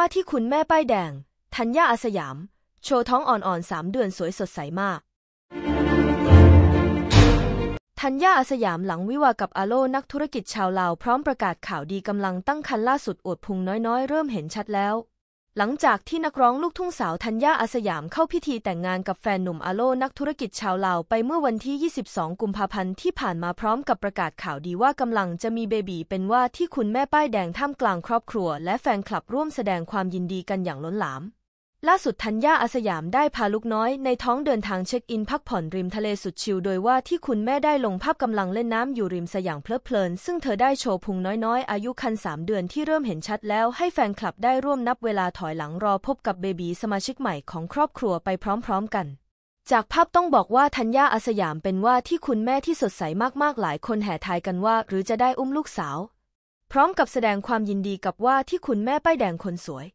ว่าที่คุณแม่ป้ายแดง ธัญญาอาสยาม โชว์ท้องอ่อนๆสามเดือนสวยสดใสมาก ธัญญาอาสยามหลังวิวากับอาโลนักธุรกิจชาวลาวพร้อมประกาศข่าวดีกำลังตั้งครรภ์ล่าสุดอวดพุงน้อยๆ เริ่มเห็นชัดแล้วหลังจากที่นักร้องลูกทุ่งสาวธัญญาอาสยามเข้าพิธีแต่งงานกับแฟนหนุ่มอาโลนักธุรกิจชาวลาวไปเมื่อวันที่ 22กุมภาพันธ์ที่ผ่านมาพร้อมกับประกาศข่าวดีว่ากำลังจะมีเบบีเป็นว่าที่คุณแม่ป้ายแดงท่ามกลางครอบครัวและแฟนคลับร่วมแสดงความยินดีกันอย่างล้นหลามล่าสุดธัญญาอาสยามได้พาลูกน้อย ในท้องเดินทางเช็คอินพักผ่อนริมทะเลสุดชิลโดยว่าที่คุณแม่ได้ลงภาพกำลังเล่นน้ำ อยู่ริมสยามเพลิดเพลินซึ่งเธอได้โชว์พุงน้อยๆ อายุคันสามเดือนที่เริ่มเห็นชัดแล้ว ให้แฟนคลับได้ร่วมนับเวลาถอยหลังรอพบกับเบบีสมาชิกใหม่ของครอบครัวไปพร้อม ๆกัน จากภาพต้องบอกว่าธัญญาอาสยามเป็นว่าที่คุณแม่ที่สดใสมากๆหลาย คนแห่ทายกันว่า หรือจะได้อุ้มลูกสาว พร้อมกับแสดงความยินดีกับว่าที่คุณแม่ป้ายแดงคนสวย